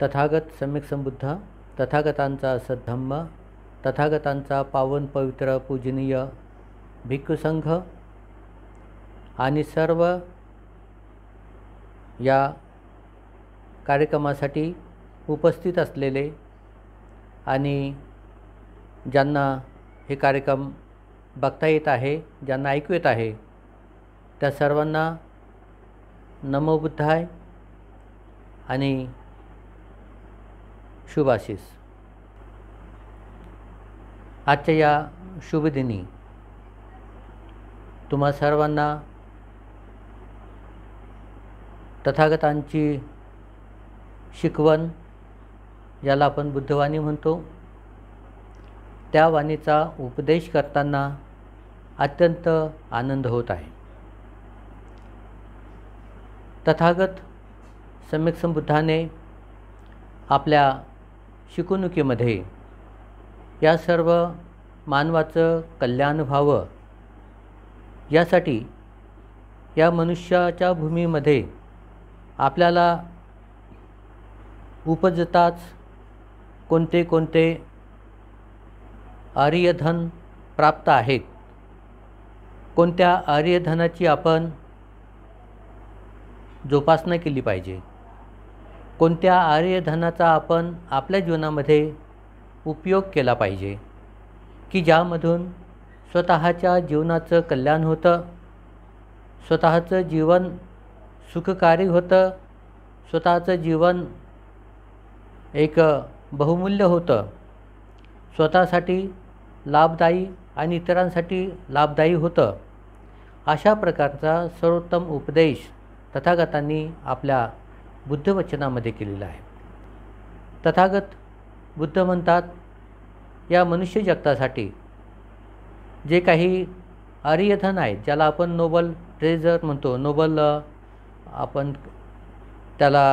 तथागत सम्यक संबुद्ध तथागतांचा सद्धम्म तथागतांचा पावन पवित्र पूजनीय भिक्खुसंघ आणि सर्व या कार्यक्रमासाठी उपस्थित असलेले आणि ज्यांना हे कार्यक्रम बघता येत आहे ज्यांना ऐकू येत आहे त्या सर्वांना आहे आणि शुभाशीष आजच्या या शुभदिनी तुम्हा सर्वांना तथागतांची शिकवण ज्याला आपण बुद्धवाणी म्हणतो त्या वाणीचा उपदेश करताना अत्यंत आनंद होत आहे तथागत सम्यक संबुद्धाने आपल्या शिकवणुकीमध्ये या सर्व मानवाचं कल्याण व्हावं यासाठी या मनुष्याच्या भूमीमध्ये आपल्याला उपजताच कोणते कोणते आर्यधन प्राप्त आहेत कोणत्या आर्यधनाची आपण जोपासना केली पाहिजे कोणत्या आर्यधनाचा आपण आपल्या जीवनामध्ये उपयोग केला पाहिजे की ज्यामधून स्वतःच्या जीवनाचं कल्याण होतं स्वतःचं जीवन सुखकारी होतं स्वतःचं जीवन एक बहुमूल्य होतं स्वतःसाठी लाभदायी आणि इतरांसाठी लाभदायी होतं अशा प्रकारचा सर्वोत्तम उपदेश तथागतांनी आपल्या बुद्धवचनामध्ये केलेलं आहे तथागत बुद्ध म्हणतात या मनुष्य जगतासाठी जे काही आर्यधन आहेत ज्याला आपण नोबल ट्रेझर म्हणतो नोबल आपण त्याला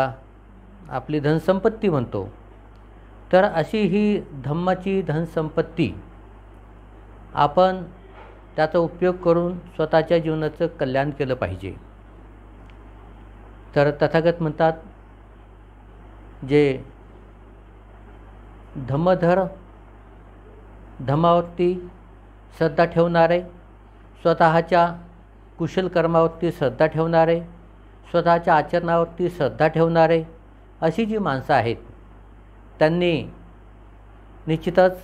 आपली धनसंपत्ती म्हणतो तर अशी ही धम्माची धनसंपत्ती आपण त्याचा उपयोग करून स्वतःच्या जीवनाचं कल्याण केलं पाहिजे तर तथागत म्हणतात जे धम्मधर धम्मावरती श्रद्धा ठेवणारे स्वतःच्या कुशल कर्मावरती श्रद्धा ठेवणारे स्वतःच्या आचरणावरती श्रद्धा ठेवणारे अशी जी माणसं आहेत त्यांनी निश्चितच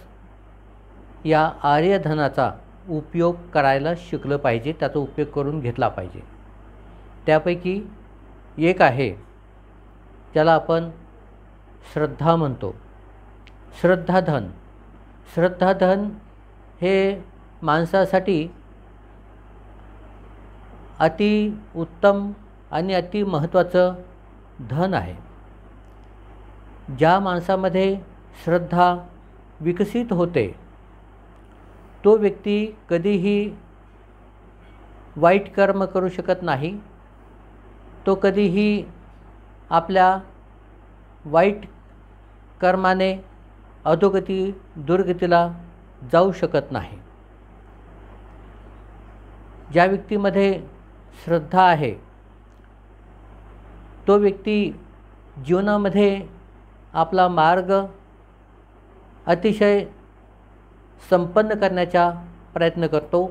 या आर्यधनाचा उपयोग करायला शिकलं पाहिजे त्याचा उपयोग करून घेतला पाहिजे त्यापैकी एक आहे ज्याला आपण श्रद्धा म्हणतो श्रद्धाधन श्रद्धाधन हे माणसासाठी अति उत्तम आणि अति महत्त्वाचं धन आहे ज्या माणसामध्ये श्रद्धा विकसित होते तो व्यक्ती कधीही वाईट कर्म करू शकत नाही तो कधीही आपल्या वाईट कर्माने अधोगती दुर्गतीला जाऊ शकत नाही ज्या व्यक्तीमध्ये श्रद्धा आहे तो व्यक्ती जीवनामध्ये आपला मार्ग अतिशय संपन्न करण्याचा प्रयत्न करतो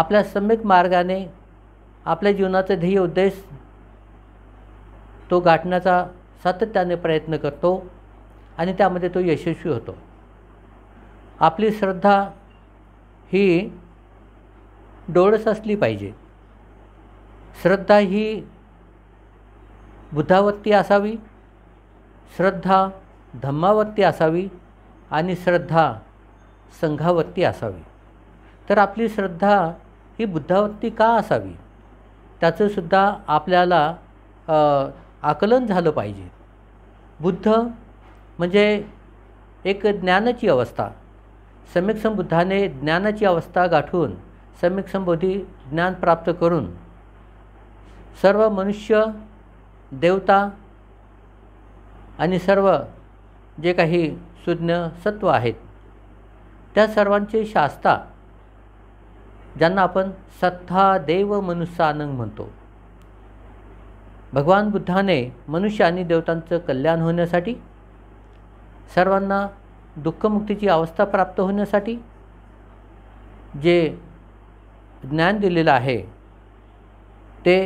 आपल्या सम्यक मार्गाने आपल्या जीवनाचा ध्येय उद्देश तो गाठण्याचा सातत्याने प्रयत्न करतो आणि त्यामध्ये तो यशस्वी होतो आपली श्रद्धा ही डोळस असली पाहिजे श्रद्धा ही बुद्धावत्ती असावी श्रद्धा धम्मावरती असावी आणि श्रद्धा संघावरती असावी तर आपली श्रद्धा ही बुद्धावरती का असावी त्याचंसुद्धा आपल्याला आकलन झालं पाहिजे बुद्ध म्हणजे एक ज्ञानाची अवस्था सम्यक संबुद्धाने ज्ञानाची अवस्था गाठून सम्यक संबोधी ज्ञान प्राप्त करून सर्व मनुष्य देवता आणि सर्व जे काही सुज्ञ सत्व आहेत त्या सर्वांचे शास्ता ज्यांना आपण सत्ता देव आनंद म्हणतो भगवान बुद्धाने मनुष्य आणि देवतांचं कल्याण होण्यासाठी सर्वांना दुःखमुक्तीची अवस्था प्राप्त होण्यासाठी जे ज्ञान दिलेलं आहे ते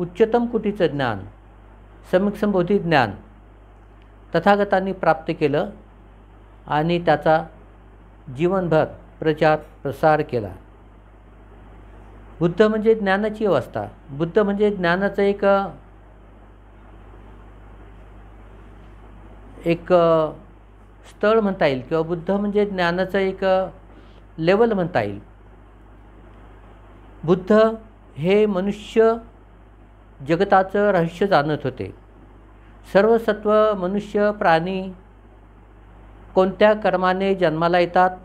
उच्चतम कुटीचं ज्ञान संबोधी ज्ञान तथागतांनी प्राप्त केलं आणि त्याचा जीवनभर प्रचार प्रसार केला बुद्ध म्हणजे ज्ञानाची अवस्था बुद्ध म्हणजे ज्ञानाचं एक एक स्थळ म्हणता येईल किंवा बुद्ध म्हणजे ज्ञानाचं एक लेवल म्हणता येईल बुद्ध हे मनुष्य जगताचं रहस्य जाणत होते सर्व सत्व मनुष्य प्राणी कोणत्या कर्माने जन्माला येतात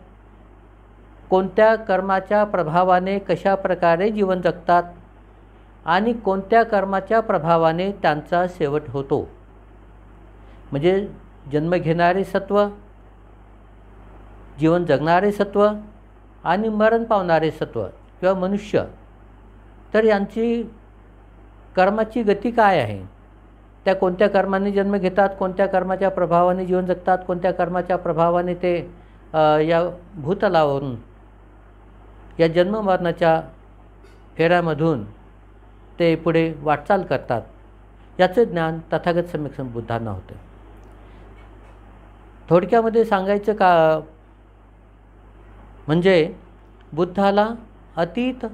कोणत्या कर्माच्या प्रभावाने कशा प्रकारे जीवन जगतात आणि कोणत्या कर्माच्या प्रभावाने त्यांचा शेवट होतो म्हणजे जन्म घेणारे सत्व जीवन जगणारे सत्व आणि मरण पावणारे सत्व किंवा मनुष्य तर यांची कर्माची गती काय आहे त्या कोणत्या कर्माने जन्म घेतात कोणत्या कर्माच्या प्रभावाने जीवन जगतात कोणत्या कर्माच्या प्रभावाने ते या भूतलावरून या जन्ममरणाच्या फेऱ्यामधून ते पुढे वाटचाल करतात याचे ज्ञान तथागत सम्यक्सम बुद्धांना होते थोडक्यामध्ये सांगायचं का म्हणजे बुद्धाला अतीत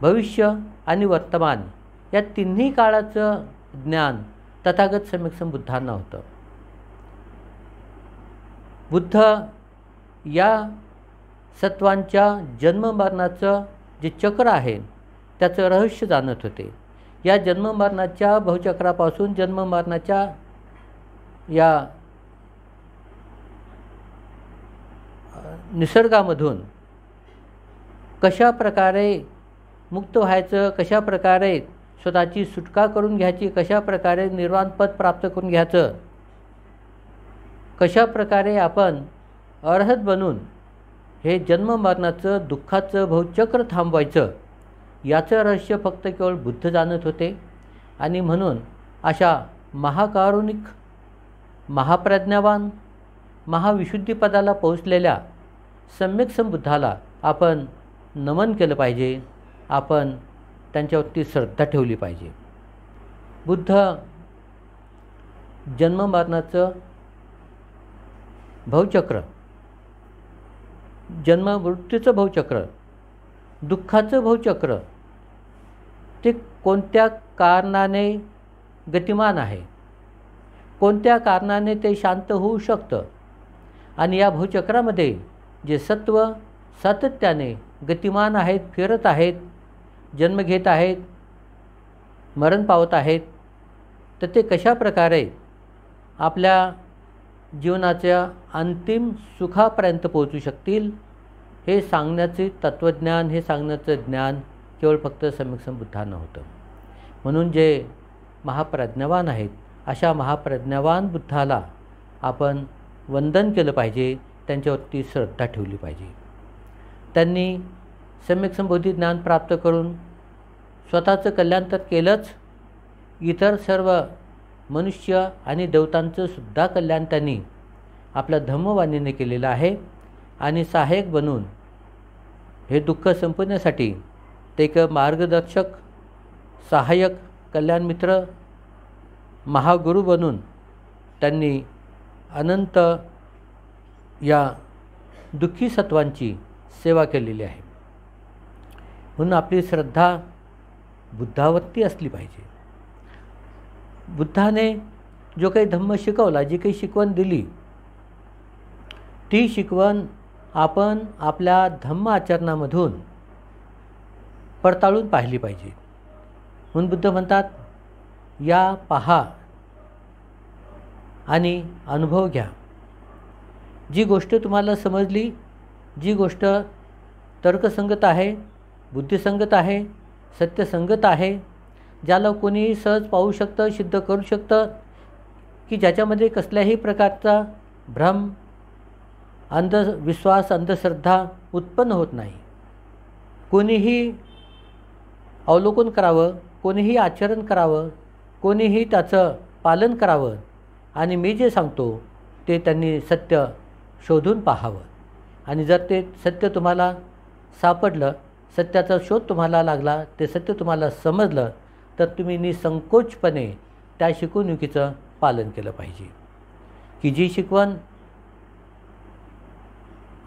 भविष्य आणि वर्तमान या तिन्ही काळाचं ज्ञान तथागत सम्यक्सम बुद्धांना होतं बुद्ध या सत्वांच्या जन्ममरणाचं जे चक्र आहे त्याचं रहस्य जाणत होते या जन्ममरणाच्या बहुचक्रापासून जन्ममरणाच्या या निसर्गामधून कशा प्रकारे मुक्त व्हायचं कशा प्रकारे स्वतःची सुटका करून घ्यायची कशा प्रकारे निर्वाणपद प्राप्त करून घ्यायचं कशा प्रकारे आपण अर्हत बनून हे जन्ममरणाचं दुःखाचं भवचक्र थांबवायचं याचं रहस्य फक्त केवळ बुद्ध जाणत होते आणि म्हणून अशा महाकारुणिक महाप्रज्ञावान महाविशुद्धीपदाला पोहोचलेल्या सम्यक संबुद्धाला आपण नमन केलं पाहिजे आपण त्यांच्यावरती श्रद्धा ठेवली पाहिजे बुद्ध जन्ममरणाचं भवचक्र जन्ममृत्यूचं भाऊचक्र दुःखाचं भाऊचक्र ते कोणत्या कारणाने गतिमान आहे कोणत्या कारणाने ते शांत होऊ शकतं आणि या भूचक्रामध्ये जे सत्व सातत्याने गतिमान आहेत फिरत आहेत जन्म घेत आहेत मरण पावत आहेत तर ते कशा प्रकारे आपल्या जीवनाच्या अंतिम सुखापर्यंत पोहोचू शकतील हे सांगण्याचे तत्त्वज्ञान हे सांगण्याचं ज्ञान केवळ फक्त समीक्षण समबुद्धांना होतं म्हणून जे महाप्रज्ञावान आहेत अशा महाप्रज्ञावान बुद्धाला आपण वंदन केलं पाहिजे त्यांच्यावरती श्रद्धा ठेवली पाहिजे त्यांनी सम्यक संबोधी ज्ञान प्राप्त करून स्वतःचं कल्याण तर केलंच इतर सर्व मनुष्य आणि देवतांचं सुद्धा कल्याण त्यांनी आपल्या धम्मवाणीने केलेलं आहे आणि सहाय्यक बनून हे दुःख संपवण्यासाठी ते एक मार्गदर्शक सहाय्यक कल्याणमित्र महागुरू बनून त्यांनी अनंत या दुःखी सत्वांची सेवा केलेली आहे म्हणून आपली श्रद्धा बुद्धावत्ती असली पाहिजे बुद्धाने जो काही धम्म शिकवला जी काही शिकवण दिली ती शिकवण आपण आपल्या धम्म आचरणामधून पडताळून पाहिली पाहिजे म्हणून बुद्ध म्हणतात या पहा आणि अनुभव घ्या जी गोष्ट तुम्हाला समजली जी गोष्ट तर्कसंगत आहे बुद्धिसंगत आहे सत्यसंगत आहे ज्याला कोणीही सहज पाहू शकतं सिद्ध करू शकतं की ज्याच्यामध्ये कसल्याही प्रकारचा भ्रम अंधविश्वास अंधश्रद्धा उत्पन्न होत नाही कोणीही अवलोकन करावं कोणीही आचरण करावं कोणीही त्याचं पालन करावं आणि मी जे सांगतो ते त्यांनी सत्य शोधून पाहावं आणि जर ते सत्य तुम्हाला सापडलं सत्याचा शोध तुम्हाला लागला ते सत्य तुम्हाला समजलं तर तुम्ही निसंकोचपणे त्या शिकवणुकीचं पालन केलं पाहिजे की जी शिकवण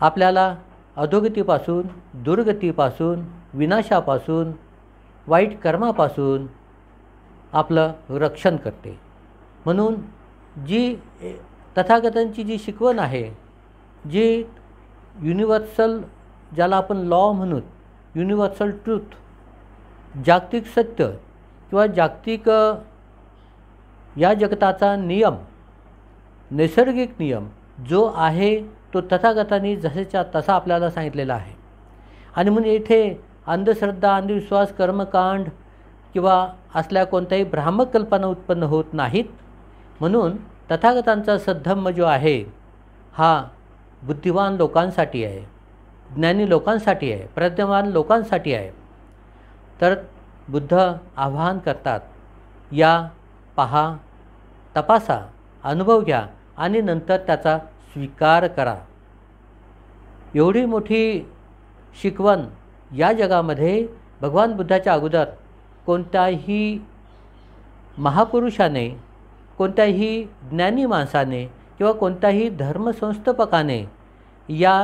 आपल्याला अधोगतीपासून दुर्गतीपासून विनाशापासून वाईट कर्मापासून आपलं रक्षण करते म्हणून जी तथागतांची जी शिकवण आहे जी युनिव्हर्सल ज्याला आपण लॉ म्हणून युनिव्हर्सल ट्रूथ जागतिक सत्य किंवा जागतिक या जगताचा नियम नैसर्गिक नियम जो आहे तो तथागतानी जसेच्या तसा आपल्याला सांगितलेला आहे आणि म्हणून येथे अंधश्रद्धा अंधविश्वास कर्मकांड किंवा असल्या कोणत्याही भ्रामक कल्पना उत्पन्न होत नाहीत म्हणून तथागतांचा सद्धम्म जो आहे हा बुद्धिवान लोकांसाठी आहे ज्ञानी लोकांसाठी आहे प्रज्ञवान लोकांसाठी आहे तर बुद्ध आवाहन करतात या पहा तपासा अनुभव घ्या आणि नंतर त्याचा स्वीकार करा एवढी मोठी शिकवण या जगामध्ये भगवान बुद्धाच्या अगोदर कोणत्याही महापुरुषाने कोणत्याही ज्ञानी माणसाने किंवा कोणत्याही धर्मसंस्थापकाने या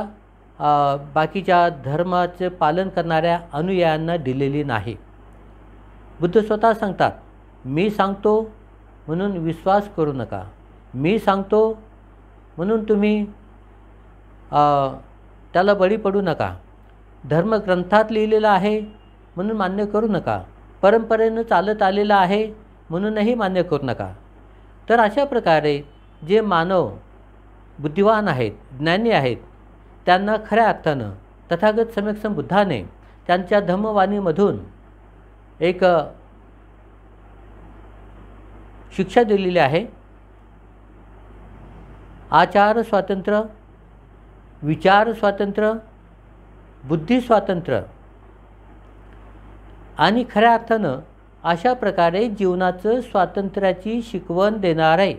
बाकीच्या धर्माचे पालन करणाऱ्या अनुयायांना दिलेली नाही बुद्ध स्वतः सांगतात मी सांगतो म्हणून विश्वास करू नका मी सांगतो म्हणून तुम्ही त्याला बळी पडू नका धर्मग्रंथात लिहिलेलं आहे म्हणून मान्य करू नका परंपरेनं चालत आलेलं आहे म्हणूनही मान्य करू नका तर अशा प्रकारे जे मानव बुद्धिवान आहेत ज्ञानी आहेत त्यांना खऱ्या अर्थानं तथागत समेक्षम बुद्धाने त्यांच्या धम्मवाणीमधून एक शिक्षा दिलेली आहे आचार स्वातंत्र्य विचार स्वातंत्र्य बुद्धी स्वातंत्र्य आणि खऱ्या अर्थानं अशा प्रकारे जीवनाचं स्वातंत्र्याची शिकवण देणार आहे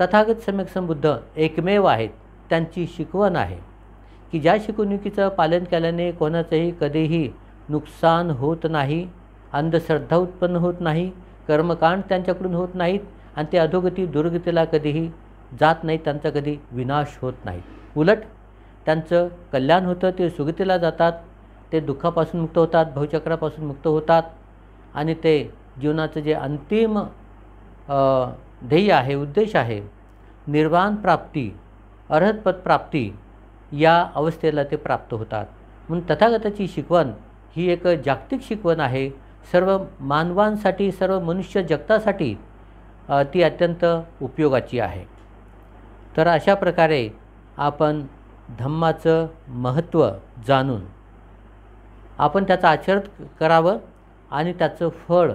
तथागत सम्यक समबुद्ध एकमेव आहेत त्यांची शिकवण आहे की ज्या शिकवणुकीचं पालन केल्याने कोणाचंही कधीही नुकसान होत नाही अंधश्रद्धा उत्पन्न होत नाही कर्मकांड त्यांच्याकडून होत नाहीत आणि ते अधोगती दुर्गतीला कधीही जात नाही त्यांचा कधी विनाश होत नाही उलट त्यांचं कल्याण होतं ते सुगतीला जातात ते दुःखापासून मुक्त होतात भवचक्रापासून मुक्त होतात आणि ते जीवनाचं जे अंतिम ध्येय आहे उद्देश आहे निर्वाण प्राप्ती अर्हतपद प्राप्ती या अवस्थेला ते प्राप्त होतात म्हणून तथागताची शिकवण ही एक जागतिक शिकवण आहे सर्व मानवांसाठी सर्व मनुष्य जगतासाठी ती अत्यंत उपयोगाची आहे तर अशा प्रकारे आपण धम्माचं महत्त्व जाणून आपण त्याचं आचरण करावं आणि त्याचं फळ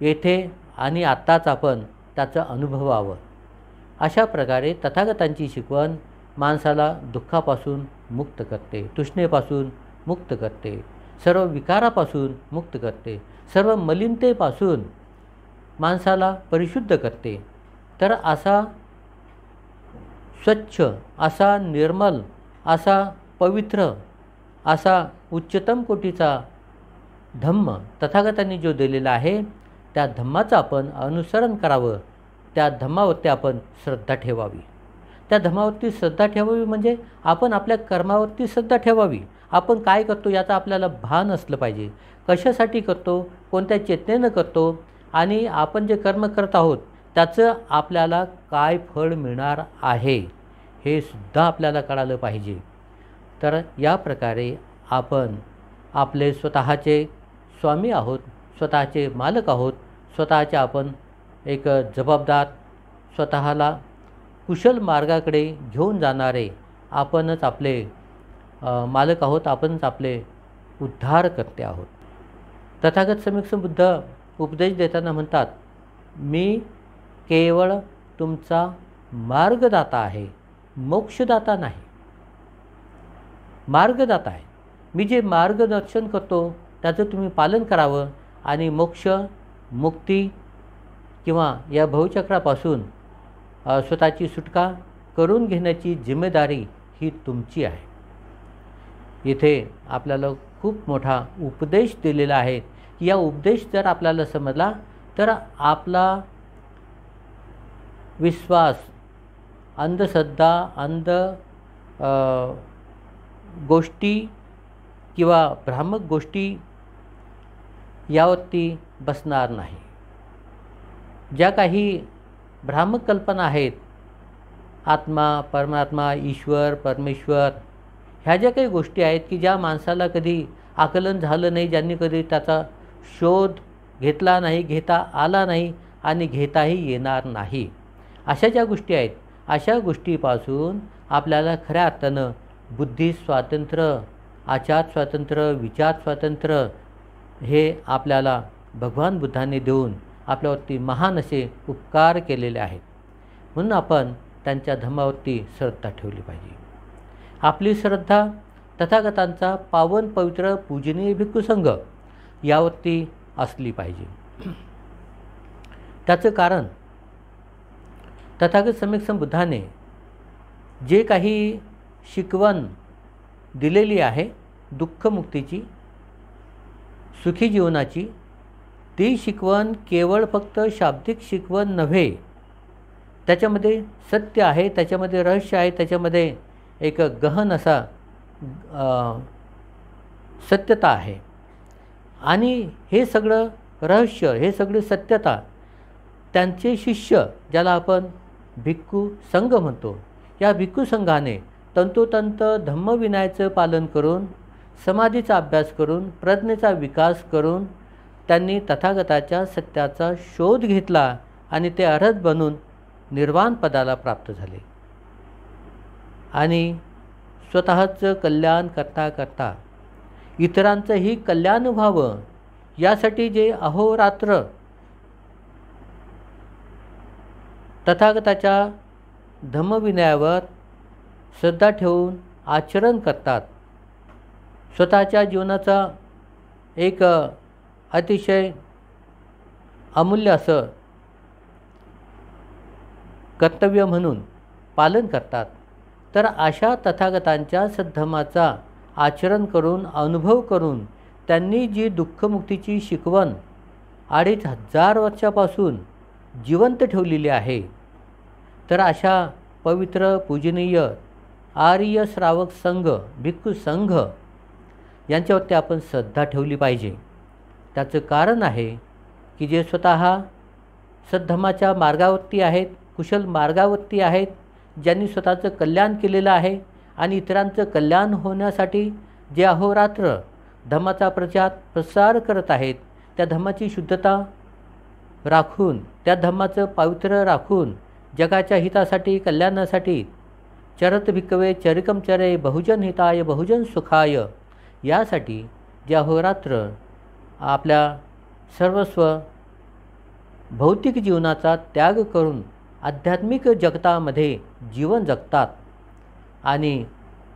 येथे आणि आत्ताच आपण त्याचं अनुभवावं अशा प्रकारे तथागतांची शिकवण माणसाला दुःखापासून मुक्त करते तुष्णेपासून मुक्त करते सर्व विकारापासून मुक्त करते सर्व मलिनतेपासून माणसाला परिशुद्ध करते तर असा स्वच्छ असा निर्मल असा पवित्र असा उच्चतम कोटीचा धम्म तथागतांनी जो दिलेला आहे त्या धम्माचं आपण अनुसरण करावं त्या धम्मावरती आपण श्रद्धा ठेवावी त्या धम्मावरती श्रद्धा ठेवावी म्हणजे आपण आपल्या कर्मावरती श्रद्धा ठेवावी आपण काय करतो याचा आपल्याला भान असलं पाहिजे कशासाठी करतो कोणत्या चेतनेनं करतो आणि आपण जे कर्म करत आहोत त्याचं आपल्याला काय फळ मिळणार आहे हे सुद्धा आपल्याला कळालं पाहिजे तर या प्रकारे आपण आपले स्वतःचे स्वामी आहोत स्वतःचे मालक आहोत स्वतःचे आपण एक जबाबदार स्वतःला कुशल मार्गाकडे घेऊन जाणारे आपणच आपले मालक आहोत आपणच आपले उद्धार करते आहोत तथागत समीक्ष बुद्ध उपदेश देताना म्हणतात मी केवळ तुमचा मार्गदाता आहे मोक्षदाता नाही मार्गदाता आहे मी जे मार्गदर्शन करतो त्याचं तुम्ही पालन करावं आणि मोक्ष मुक्ती किंवा या भवचक्रापासून स्वतःची सुटका करून घेण्याची जिम्मेदारी ही तुमची आहे इथे आपल्याला खूप मोठा उपदेश दिलेला आहे या उपदेश जर आपल्याला समजला तर आपला विश्वास अंधश्रद्धा अंध गोष्टी किंवा भ्रामक गोष्टी यावरती बसणार नाही ज्या काही भ्रामक कल्पना आहेत आत्मा परमात्मा ईश्वर परमेश्वर ह्या ज्या काही गोष्टी आहेत की ज्या माणसाला कधी आकलन झालं नाही ज्यांनी कधी त्याचा शोध घेतला नाही घेता आला नाही आणि घेताही येणार नाही अशा ज्या गोष्टी आहेत अशा गोष्टीपासून आपल्याला खऱ्या अर्थानं बुद्धी स्वातंत्र्य आचार स्वातंत्र्य विचार स्वातंत्र्य हे आपल्याला भगवान बुद्धांनी देऊन आपल्यावरती महान असे उपकार केलेले आहेत म्हणून आपण त्यांच्या धर्मावरती श्रद्धा ठेवली पाहिजे आपली श्रद्धा तथागतांचा पावन पवित्र पूजनीय भिक्खुसंघ यावरती असली पाहिजे त्याचं कारण तथागत समीक्षम बुद्धाने जे काही शिकवण दिलेली आहे दुःखमुक्तीची सुखी जीवनाची ती शिकवण केवळ फक्त शाब्दिक शिकवण नव्हे त्याच्यामध्ये सत्य आहे त्याच्यामध्ये रहस्य आहे त्याच्यामध्ये एक गहन असा सत्यता आहे आणि हे सगळं रहस्य हे सगळे सत्यता त्यांचे शिष्य ज्याला आपण भिक्खू संघ म्हणतो या भिक्खू संघाने तंतोतंत धम्मविनायचं पालन करून समाधीचा अभ्यास करून प्रज्ञेचा विकास करून त्यांनी तथागताच्या सत्याचा शोध घेतला आणि ते अर्हत बनून निर्वाण पदाला प्राप्त झाले आणि स्वतःचं कल्याण करता करता इतरांचंही कल्याण व्हावं यासाठी जे अहोरात्र तथागताच्या धम्मविनयावर श्रद्धा ठेवून आचरण करतात स्वतःच्या जीवनाचा एक अतिशय अमूल्य असं कर्तव्य म्हणून पालन करतात तर अशा तथागतांच्या सद्धमाचा आचरण करून अनुभव करून त्यांनी जी दुःखमुक्तीची शिकवण अडीच हजार वर्षापासून जिवंत ठेवलेली आहे तर अशा पवित्र पूजनीय आर्य श्रावक संघ भिक्खू संघ यांच्यावरती आपण श्रद्धा ठेवली पाहिजे त्याचं कारण आहे की जे स्वत सद्धमाच्या मार्गावरती आहेत कुशल मार्गावरती आहेत ज्यांनी स्वतःचं कल्याण केलेलं आहे आणि इतरांचं कल्याण होण्यासाठी जे अहोरात्र धम्माचा प्रचार प्रसार करत आहेत त्या धम्माची शुद्धता राखून त्या धमाचं पावित्र्य राखून जगाच्या हितासाठी कल्याणासाठी चरत भिकवे चरिकम चरे बहुजन हिताय बहुजन सुखाय यासाठी जे अहोरात्र आपल्या सर्वस्व भौतिक जीवनाचा त्याग करून आध्यात्मिक जगतामध्ये जीवन जगतात आणि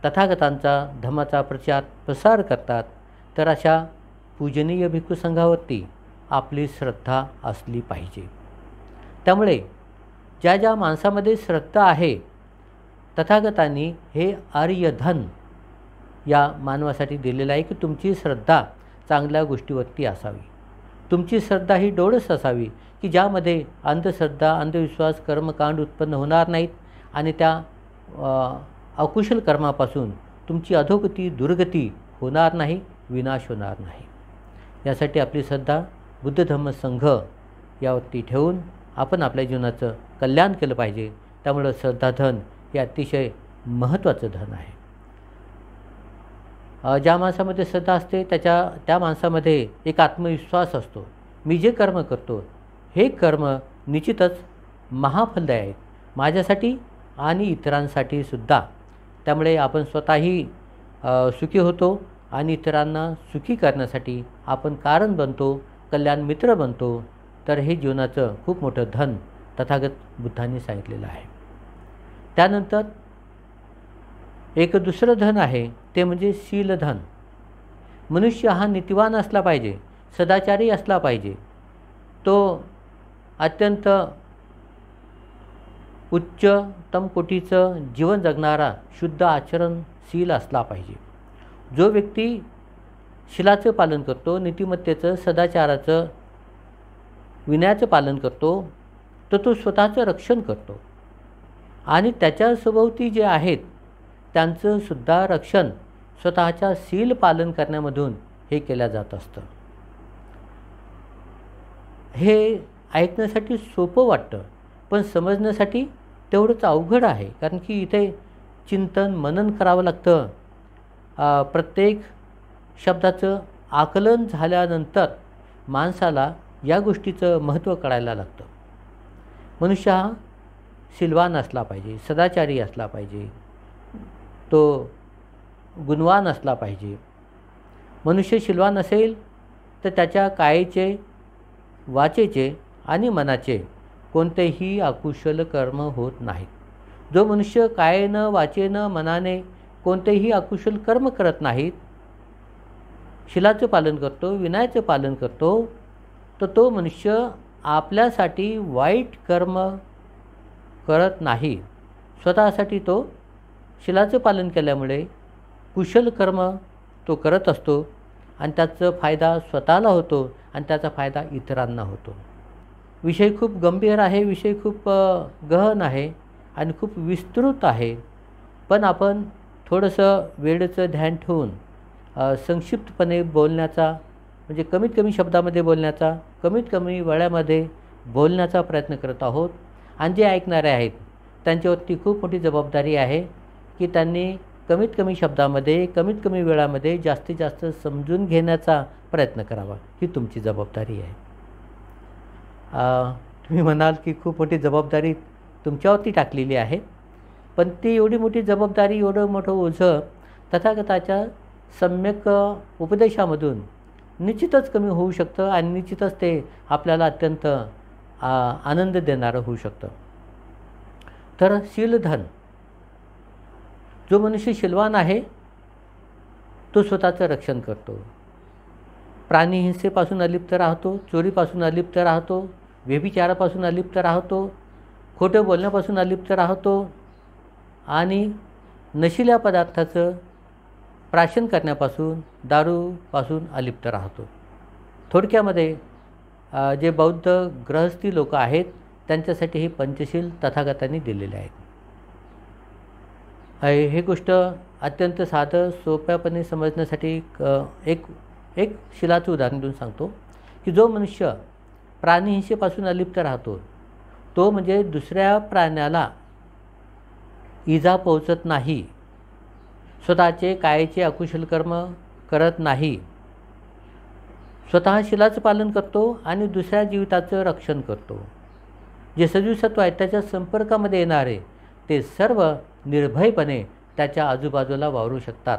तथागतांचा धमाचा प्रचार प्रसार करतात तर अशा पूजनीय भिक्खू आपली श्रद्धा असली पाहिजे त्यामुळे ज्या ज्या माणसामध्ये श्रद्धा आहे तथागतांनी हे आर्यधन या मानवासाठी दिलेलं आहे की तुमची श्रद्धा चांगल्या गोष्टीवरती असावी तुमची श्रद्धा ही डोळस असावी की ज्यामध्ये अंधश्रद्धा अंधविश्वास कर्मकांड उत्पन्न होणार नाहीत आणि त्या अकुशल कर्मापासून तुमची अधोगती दुर्गती होणार नाही विनाश होणार नाही यासाठी आपली श्रद्धा बुद्ध धम्म संघ यावरती ठेवून आपण आपल्या जीवनाचं कल्याण केलं पाहिजे त्यामुळं श्रद्धाधन हे अतिशय महत्त्वाचं धन आहे ज्या माणसामध्ये श्रद्धा असते त्याच्या त्या माणसामध्ये एक आत्मविश्वास असतो मी जे कर्म करतो हे कर्म निश्चितच महाफलदाय आहेत माझ्यासाठी आणि इतरांसाठी सुद्धा त्यामुळे आपण स्वतःही सुखी होतो आणि इतरांना सुखी करण्यासाठी आपण कारण बनतो कल्याण मित्र बनतो तर हे जीवनाचं खूप मोठं धन तथागत बुद्धांनी सांगितलेलं आहे त्यानंतर एक दुसरं धन आहे ते म्हणजे शीलधन मनुष्य हा नीतिवान असला पाहिजे सदाचारी असला पाहिजे तो अत्यंत उच्चतम कोटीचं जीवन जगणारा शुद्ध आचरणशील असला पाहिजे जो व्यक्ती शिलाचं पालन करतो नीतिमत्तेचं सदाचाराचं विनयाचं पालन करतो तर तो स्वतःचं रक्षण करतो आणि त्याच्या सभोवती जे आहेत त्यांचं सुद्धा रक्षण स्वतःच्या सील पालन करण्यामधून हे केल्या जात असतं हे ऐकण्यासाठी सोपं वाटतं पण समजण्यासाठी तेवढंच अवघड आहे कारण की इथे चिंतन मनन करावं लागतं प्रत्येक शब्दाचं आकलन झाल्यानंतर माणसाला या गोष्टीचं महत्त्व कळायला लागतं मनुष्य हा सिलवान असला पाहिजे सदाचारी असला पाहिजे तो गुणवान असला पाहिजे मनुष्य शिलवान असेल तर त्याच्या कायेचे वाचेचे आणि मनाचे कोणतेही अकुशल कर्म होत नाहीत जो मनुष्य कायेनं वाचेनं मनाने कोणतेही अकुशल कर्म करत नाहीत शिलाचं पालन करतो विनायचं पालन करतो तर तो, मनुष्य आपल्यासाठी वाईट कर्म करत नाही स्वतःसाठी तो शिलाचं पालन केल्यामुळे कुशल कर्म तो करत असतो आणि त्याचा फायदा स्वतःला होतो आणि त्याचा फायदा इतरांना होतो विषय खूप गंभीर आहे विषय खूप गहन आहे आणि खूप विस्तृत आहे पण आपण थोडंसं वेळेचं ध्यान ठेवून संक्षिप्तपणे बोलण्याचा म्हणजे कमीत कमी शब्दामध्ये बोलण्याचा कमीत कमी वेळामध्ये बोलण्याचा प्रयत्न करत आहोत आणि जे ऐकणारे आहेत त्यांच्यावरती खूप मोठी जबाबदारी आहे की त्यांनी कमीत कमी शब्दामध्ये कमीत कमी वेळामध्ये जास्तीत जास्त समजून घेण्याचा प्रयत्न करावा ही तुमची जबाबदारी आहे तुम्ही म्हणाल की खूप मोठी जबाबदारी तुमच्यावरती टाकलेली आहे पण ती एवढी मोठी जबाबदारी एवढं मोठं ओझं तथागताच्या सम्यक उपदेशामधून निश्चितच कमी होऊ शकतं आणि निश्चितच ते आपल्याला अत्यंत आनंद देणारं होऊ शकतं तर शीलधन जो मनुष्य शिलवान आहे तो स्वतःचं रक्षण करतो प्राणी हिंसेपासून अलिप्त राहतो चोरीपासून अलिप्त राहतो व्यभिचारापासून अलिप्त राहतो खोटं बोलण्यापासून अलिप्त राहतो आणि नशिल्या पदार्थाचं प्राशन करण्यापासून दारूपासून अलिप्त राहतो थोडक्यामध्ये जे बौद्ध ग्रहस्थी लोक आहेत त्यांच्यासाठी हे पंचशील तथागतांनी दिलेले आहेत हे गोष्ट अत्यंत साधं सोप्यापणे समजण्यासाठी एक एक शिलाचं उदाहरण देऊन सांगतो की जो मनुष्य प्राणीहिंसेपासून अलिप्त राहतो तो म्हणजे दुसऱ्या प्राण्याला इजा पोहोचत नाही स्वतःचे कायचे अकुशल कर्म करत नाही स्वतः शिलाचं पालन करतो आणि दुसऱ्या जीविताचं रक्षण करतो जे सजीवसत्व आहे त्याच्या संपर्कामध्ये येणारे ते सर्व निर्भयपणे त्याच्या आजूबाजूला वावरू शकतात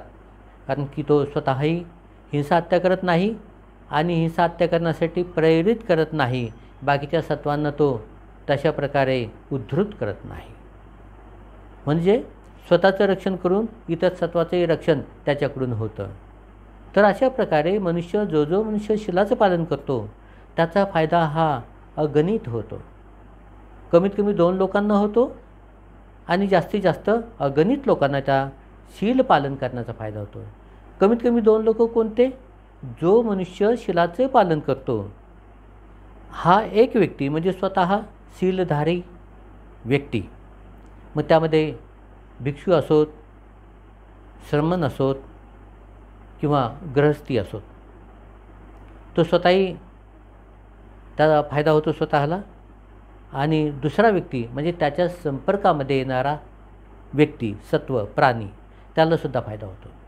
कारण की तो स्वतःही हिंसा हत्या करत नाही आणि ही साध्य करण्यासाठी प्रेरित करत नाही बाकीच्या सत्वांना तो तशा प्रकारे उद्धृत करत नाही म्हणजे स्वतःचं रक्षण करून इतर सत्वाचंही रक्षण त्याच्याकडून होतं तर अशा प्रकारे मनुष्य जो जो मनुष्य शिलाचं पालन करतो त्याचा फायदा हा अगणित होतो कमीत कमी दोन लोकांना होतो आणि जास्तीत जास्त अगणित लोकांना त्या शील पालन करण्याचा फायदा होतो कमीत कमी दोन लोक कोणते जो मनुष्य शिलाचे पालन करतो हा एक व्यक्ती म्हणजे स्वत शीलधारी व्यक्ती मग त्यामध्ये भिक्षू असोत श्रमण असोत किंवा ग्रहस्थी असोत तो स्वतःही त्याचा फायदा होतो स्वतःला आणि दुसरा व्यक्ती म्हणजे त्याच्या संपर्कामध्ये येणारा व्यक्ती सत्व प्राणी त्यालासुद्धा फायदा होतो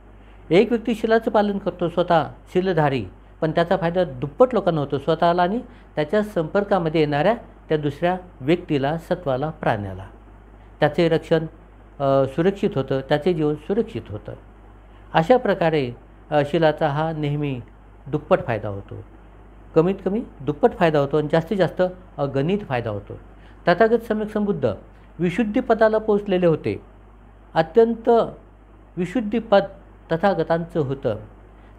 एक व्यक्ती शिलाचं पालन करतो स्वतः शिलधारी पण त्याचा फायदा दुप्पट लोकांना होतो स्वतःला आणि त्याच्या संपर्कामध्ये येणाऱ्या त्या दुसऱ्या व्यक्तीला सत्वाला प्राण्याला त्याचे रक्षण सुरक्षित होतं त्याचे जीवन सुरक्षित होतं अशा प्रकारे शिलाचा हा नेहमी दुप्पट फायदा होतो कमीत कमी दुप्पट फायदा होतो आणि जास्तीत जास्त अगणित फायदा होतो तथागत सम्यक संबुद्ध विशुद्धीपदाला पोचलेले होते अत्यंत विशुद्धीपद तथागतांचं होतं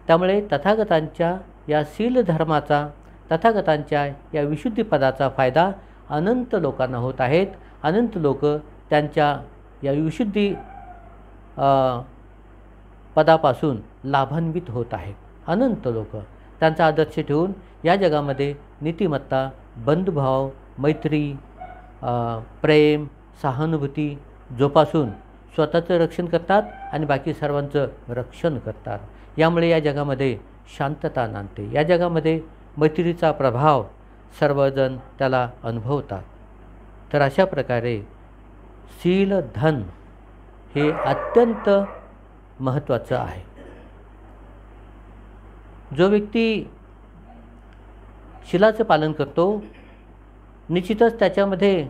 त्यामुळे तथागतांच्या या शील धर्माचा तथागतांच्या या विशुद्धीपदाचा फायदा अनंत लोकांना होत आहेत अनंत लोक त्यांच्या या विशुद्धी पदापासून लाभान्वित होत आहेत अनंत लोक त्यांचा आदर्श ठेवून या जगामध्ये नीतिमत्ता बंधुभाव मैत्री प्रेम सहानुभूती जोपासून स्वतःचं रक्षण करतात आणि बाकी सर्वांचं रक्षण करतात यामुळे या जगामध्ये शांतता नांदते या जगामध्ये मैत्रीचा प्रभाव सर्वजण त्याला अनुभवतात तर अशा प्रकारे शील धन हे अत्यंत महत्त्वाचं आहे जो व्यक्ती शिलाचं पालन करतो निश्चितच त्याच्यामध्ये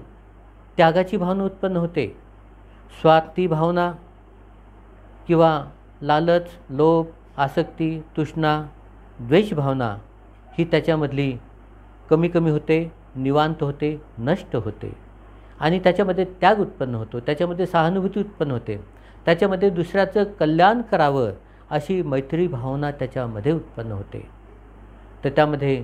त्यागाची भावना उत्पन्न होते स्वार्थी भावना किंवा लालच लोभ आसक्ती तृष्णा द्वेषभावना ही त्याच्यामधली कमी कमी होते निवांत होते नष्ट होते आणि त्याच्यामध्ये त्याग उत्पन्न होतो त्याच्यामध्ये सहानुभूती उत्पन्न होते त्याच्यामध्ये दुसऱ्याचं कल्याण करावं अशी मैत्री भावना त्याच्यामध्ये उत्पन्न होते तर त्यामध्ये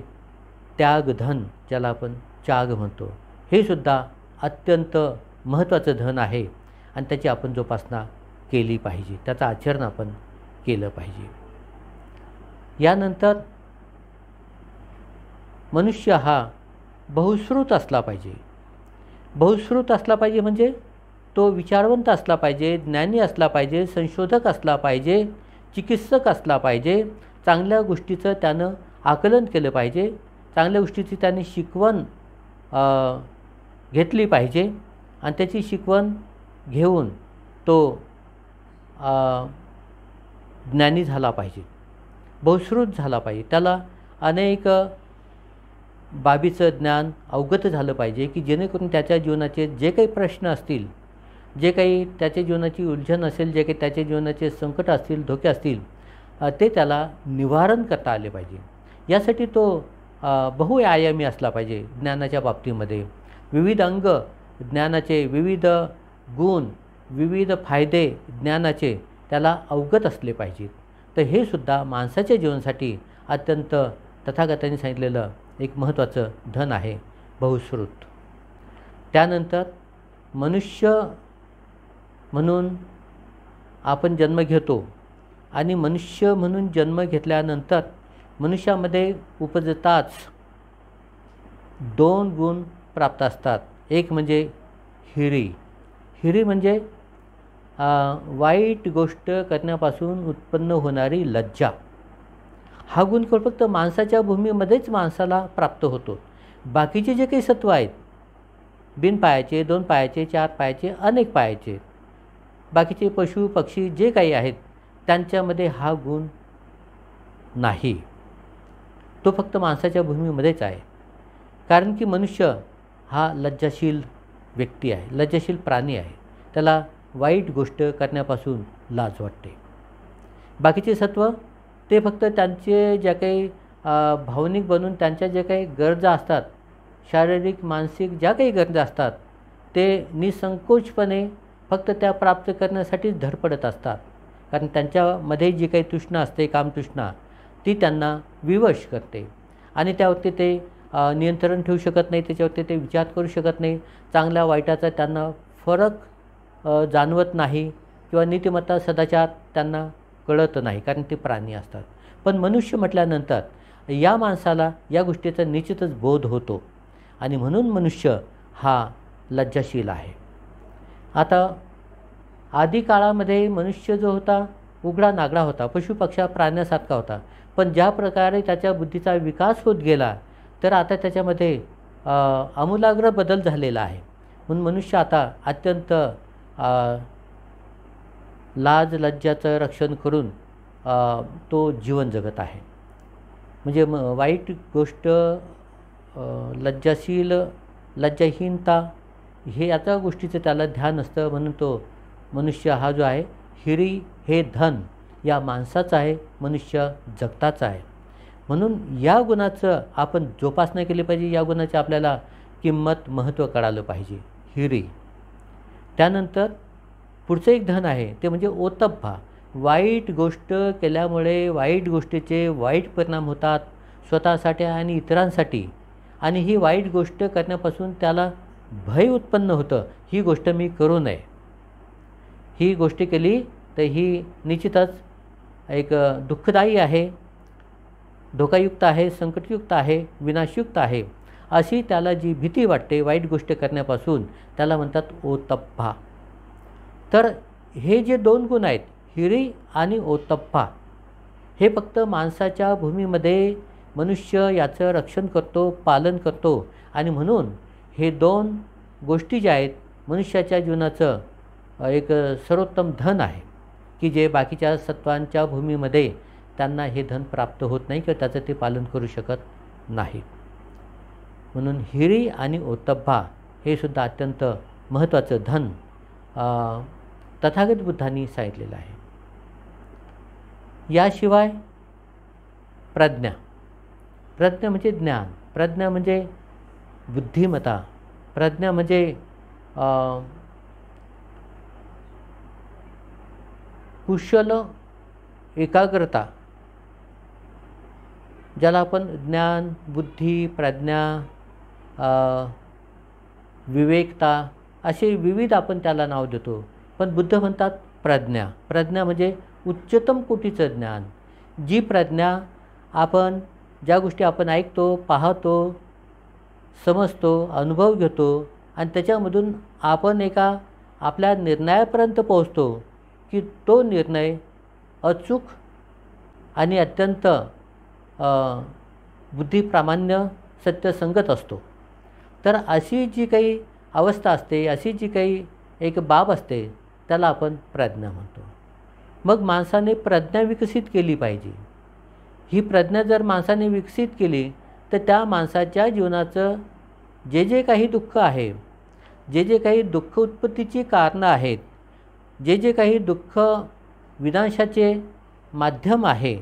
त्याग धन ज्याला आपण त्याग म्हणतो हे सुद्धा अत्यंत महत्त्वाचं धन आहे आणि त्याची आपण जोपासना केली पाहिजे त्याचं आचरण आपण केलं पाहिजे यानंतर मनुष्य हा बहुश्रुत असला पाहिजे बहुश्रुत असला पाहिजे म्हणजे तो विचारवंत असला पाहिजे ज्ञानी असला पाहिजे संशोधक असला पाहिजे चिकित्सक असला पाहिजे चांगल्या गोष्टीचं त्यानं आकलन केलं पाहिजे चांगल्या गोष्टीची त्याने शिकवण घेतली पाहिजे आणि त्याची शिकवण घेऊन तो ज्ञानी झाला पाहिजे बहुश्रुत झाला पाहिजे त्याला अनेक बाबीचं ज्ञान अवगत झालं पाहिजे की जेणेकरून त्याच्या जीवनाचे जे काही प्रश्न असतील जे काही त्याच्या जीवनाची उलझन असेल जे काही त्याच्या जीवनाचे संकट असतील धोके असतील ते त्याला निवारण करता आले पाहिजे यासाठी तो बहुआयामी असला पाहिजे ज्ञानाच्या बाबतीमध्ये विविध अंग ज्ञानाचे विविध गुण विविध फायदे ज्ञानाचे त्याला अवगत असले पाहिजेत तर हे सुद्धा माणसाच्या जीवनासाठी अत्यंत तथागतांनी सांगितलेलं एक महत्त्वाचं धन आहे बहुश्रुत त्यानंतर मनुष्य म्हणून आपण जन्म घेतो आणि मनुष्य म्हणून जन्म घेतल्यानंतर मनुष्यामध्ये उपजताच दोन गुण प्राप्त असतात एक म्हणजे हिरी हिरी म्हणजे वाईट गोष्ट करण्यापासून उत्पन्न होणारी लज्जा हा गुण फक्त माणसाच्या भूमीमध्येच माणसाला प्राप्त होतो बाकीचे जे काही सत्व आहेत बिन पायाचे दोन पायाचे चार पायाचे अनेक पायाचे बाकीचे पशु पक्षी जे काही आहेत त्यांच्यामध्ये हा गुण नाही तो फक्त माणसाच्या भूमीमध्येच आहे कारण की मनुष्य हा लज्जाशील व्यक्ती आहे लज्जशील प्राणी आहे त्याला वाईट गोष्ट करण्यापासून लाज वाटते बाकीचे सत्व ते फक्त त्यांचे ज्या काही भावनिक बनून त्यांच्या ज्या काही गरजा असतात शारीरिक मानसिक ज्या काही गरजा असतात ते निसंकोचपणे फक्त त्या प्राप्त करण्यासाठीच धडपडत असतात कारण त्यांच्यामध्ये जी काही तृष्णा असते कामतृष्णा ती त्यांना विवश करते आणि त्यावरती ते नियंत्रण ठेवू शकत नाही त्याच्यावरती ते विचार करू शकत नाही चांगल्या वाईटाचा त्यांना फरक जाणवत नाही किंवा नीतिमत्ता सदाचार त्यांना कळत नाही कारण ते प्राणी असतात पण मनुष्य म्हटल्यानंतर या माणसाला या गोष्टीचा निश्चितच बोध होतो आणि म्हणून मनुष्य हा लज्जाशील आहे आता आधी काळामध्ये मनुष्य जो होता उघडा नागडा होता पशुपक्षा प्राण्यासारखा होता पण ज्या प्रकारे त्याच्या बुद्धीचा विकास होत गेला तर आता त्याच्यामध्ये आमूलाग्र बदल झालेला आहे म्हणून मनुष्य आता अत्यंत लाज लज्जाचं रक्षण करून तो जीवन जगत आहे म्हणजे म वाईट गोष्ट लज्जाशील लज्जाहीनता हे याच्या गोष्टीचं त्याला ध्यान असतं म्हणून तो मनुष्य हा जो आहे हिरी हे धन या माणसाचा आहे मनुष्य जगताचा आहे म्हणून या गुणाचं आपण जोपासना केली पाहिजे या गुणाची आपल्याला किंमत महत्त्व कळालं पाहिजे हिरी त्यानंतर पुढचं एक धन आहे ते म्हणजे ओतप्पा वाईट गोष्ट केल्यामुळे वाईट गोष्टीचे वाईट परिणाम होतात स्वतःसाठी आणि इतरांसाठी आणि ही वाईट गोष्ट करण्यापासून त्याला भय उत्पन्न होतं ही गोष्ट मी करू नये ही गोष्ट केली तर ही निश्चितच एक दुःखदायी आहे धोकायुक्त आहे संकटयुक्त आहे विनाशयुक्त आहे अशी त्याला जी भीती वाटते वाईट गोष्ट करण्यापासून त्याला म्हणतात ओतप्पा तर हे जे दोन गुण आहेत हिरी आणि ओतप्पा हे फक्त माणसाच्या भूमीमध्ये मनुष्य याचं रक्षण करतो पालन करतो आणि म्हणून हे दोन गोष्टी ज्या आहेत मनुष्याच्या जीवनाचं एक सर्वोत्तम धन आहे की जे बाकीच्या सत्वांच्या भूमीमध्ये त्यांना हे धन प्राप्त होत नाही किंवा त्याचं ते पालन करू शकत नाही म्हणून हिरी आणि ओतब्बा हे सुद्धा अत्यंत महत्त्वाचं धन तथागत बुद्धांनी सांगितलेलं आहे याशिवाय प्रज्ञा प्रज्ञा म्हणजे ज्ञान प्रज्ञा म्हणजे बुद्धिमत्ता प्रज्ञा म्हणजे कुशल एकाग्रता ज्याला आपण ज्ञान बुद्धी प्रज्ञा विवेकता असे विविध आपण त्याला नाव देतो पण बुद्ध म्हणतात प्रज्ञा प्रज्ञा म्हणजे उच्चतम कोटीचं ज्ञान जी प्रज्ञा आपण ज्या गोष्टी आपण ऐकतो पाहतो समजतो अनुभव घेतो आणि त्याच्यामधून आपण एका आपल्या निर्णयापर्यंत पोहोचतो की तो निर्णय अचूक आणि अत्यंत बुद्धिप्रामाण्य सत्यसंगत असतो तर अशी जी काही अवस्था असते अशी जी काही एक बाब असते त्याला आपण प्रज्ञा म्हणतो मग माणसाने प्रज्ञा विकसित केली पाहिजे ही प्रज्ञा जर माणसाने विकसित केली तर त्या माणसाच्या जीवनाचं जे जे काही दुःख आहे जे जे काही दुःख उत्पत्तीची कारणं आहेत जे जे काही दुःख विनाशाचे माध्यम आहे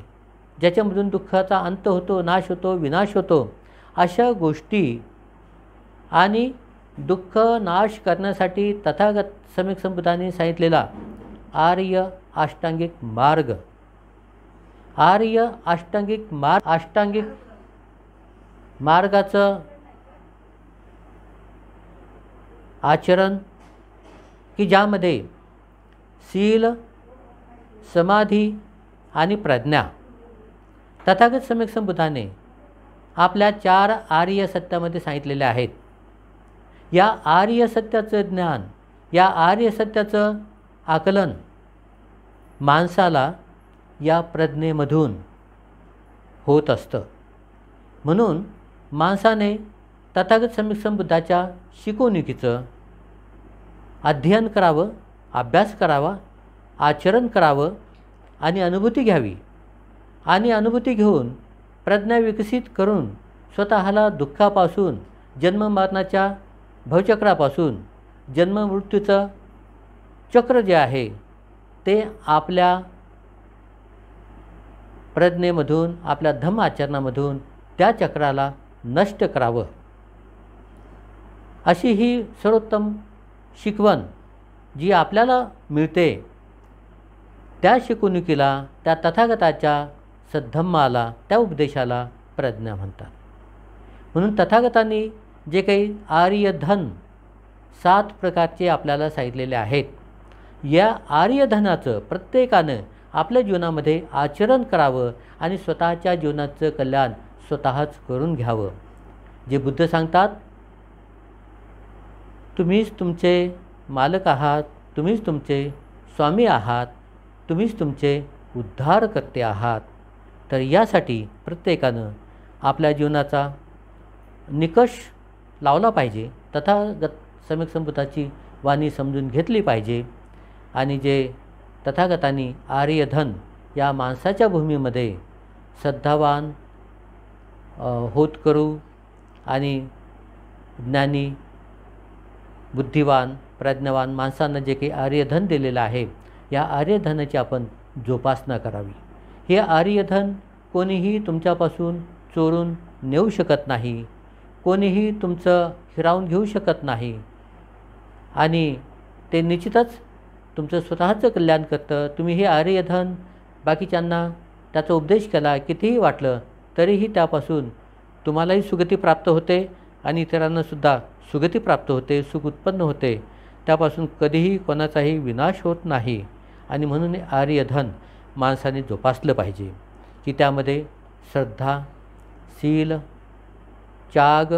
ज्याच्यामधून दुःखाचा अंत होतो नाश होतो विनाश होतो अशा गोष्टी आणि दुःख नाश करण्यासाठी तथागत समिक संबुद्धाने सांगितलेला आर्य अष्टांगिक मार्ग आर्य अष्टांगिक मार्ग अष्टांगिक मार्गाचं आचरण की ज्यामध्ये शील समाधी आणि प्रज्ञा तथागत सम्यक संबुधाने आपल्या चार आर्य सत्यामध्ये सांगितलेल्या आहेत या आर्य सत्याचं ज्ञान या आर्य सत्याचं आकलन माणसाला या प्रज्ञेमधून होत असतं म्हणून माणसाने तथागत सम्यक संबुद्धाच्या शिकवणुकीचं अध्ययन करावं अभ्यास करावा आचरण करावं आणि अनुभूती घ्यावी आणि अनुभूती घेऊन प्रज्ञा विकसित करून स्वतःला दुःखापासून जन्ममरणाच्या भवचक्रापासून जन्ममृत्यूचं चक्र जे आहे ते आपल्या प्रज्ञेमधून आपल्या धम्म आचरणामधून त्या चक्राला नष्ट करावं अशी ही सर्वोत्तम शिकवण जी आपल्याला मिळते त्या शिकवणुकीला त्या तथागताच्या सद्धम्माला त्या उपदेशाला प्रज्ञा म्हणतात म्हणून तथागतांनी जे काही आर्यधन सात प्रकारचे आपल्याला सांगितलेले आहेत या आर्यधनाचं प्रत्येकानं आपल्या जीवनामध्ये आचरण करावं आणि स्वतःच्या जीवनाचं कल्याण स्वतःच करून घ्यावं जे बुद्ध सांगतात तुम्हीच तुमचे मालक आहात तुम्हीच तुमचे स्वामी आहात तुम्हीच तुमचे उद्धारकर्ते आहात तर यासाठी प्रत्येकानं आपल्या जीवनाचा निकष लावला पाहिजे तथागत समीक संपुताची वाणी समजून घेतली पाहिजे आणि जे तथागतांनी आर्यधन या माणसाच्या भूमीमध्ये श्रद्धावान होत करू आणि ज्ञानी बुद्धिवान प्रज्ञावान माणसांना जे काही आर्यधन दिलेलं आहे या आर्यधनाची आपण जोपासना करावी हे आर्यधन कोणीही तुमच्यापासून चोरून नेऊ शकत नाही कोणीही तुमचं हिरावून घेऊ शकत नाही आणि ते निश्चितच तुमचं स्वतःचं कल्याण करतं तुम्ही हे आर्यधन बाकीच्यांना त्याचा उपदेश केला कितीही वाटलं तरीही त्यापासून तुम्हालाही सुगती प्राप्त होते आणि इतरांनासुद्धा सुगती प्राप्त होते सुख उत्पन्न होते त्यापासून कधीही कोणाचाही विनाश होत नाही आणि म्हणून आर्यधन माणसाने जोपासलं पाहिजे की त्यामध्ये श्रद्धा सील चाग,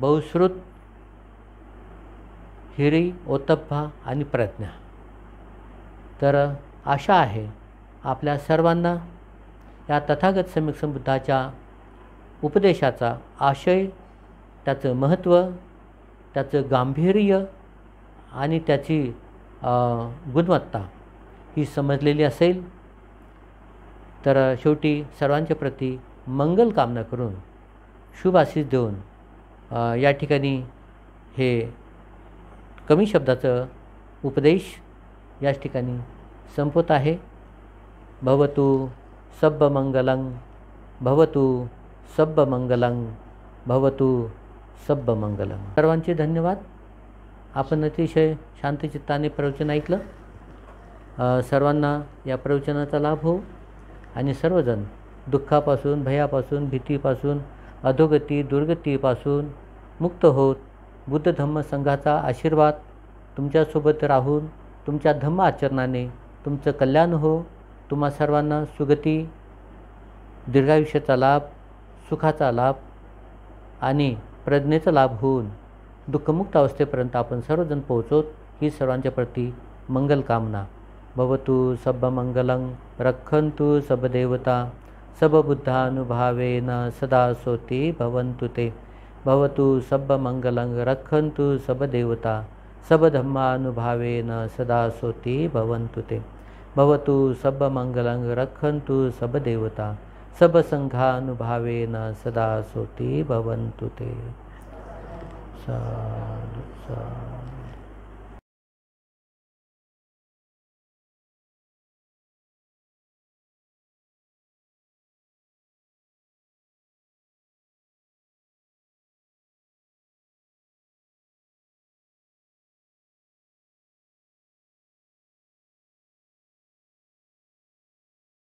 बहुश्रुत हिरी ओतप्पा आणि प्रज्ञा तर आशा आहे आपल्या सर्वांना या तथागत समीक संबुद्धाच्या उपदेशाचा आशय त्याचं महत्त्व त्याचं गांभीर्य आणि त्याची गुणवत्ता ही समजलेली असेल तर शेवटी सर्वांच्या प्रती मंगल कामना करून शुभ आशीष देऊन या ठिकाणी हे कमी शब्दाचं उपदेश याच ठिकाणी संपत आहे भवतु मंगलंग भवतु मंगलंग भवतु मंगलंग सर्वांचे धन्यवाद आपण अतिशय शांतचित्ताने प्रवचन ऐकलं सर्वांना या प्रवचनाचा लाभ हो आणि सर्वजण दुःखापासून भयापासून भीतीपासून अधोगती दुर्गतीपासून मुक्त होत बुद्ध धम्म संघाचा आशीर्वाद तुमच्यासोबत राहून तुमच्या धम्म आचरणाने तुमचं कल्याण हो तुम्हा सर्वांना सुगती दीर्घायुष्याचा लाभ सुखाचा लाभ आणि प्रज्ञेचा लाभ होऊन दुःखमुक्त अवस्थेपर्यंत आपण सर्वजण पोहोचोत ही सर्वांच्या प्रती मंगल कामना भवतु सब्बमङ्गलं रक्षन्तु सबदेवता सबबुद्धानुभावेन सदा सोति भवन्तु ते भवतु सब्बमङ्गलं रक्षन्तु सबदेवता सबधम्मानुभावेन सदा सोति भवन्तु ते भवतु सब्बमङ्गलं रक्षन्तु सबदेवता सबसङ्घानुभावेन सदा सोति भवन्तु ते साधु साधु